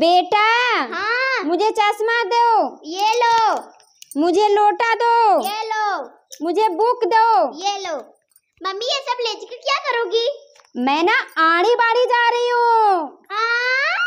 बेटा हाँ मुझे चश्मा दो ये लो मुझे लोटा दो ये लो मुझे बुक दो ये लो मम्मी ये सब लेकर क्या करोगी मैं ना आड़ी बाड़ी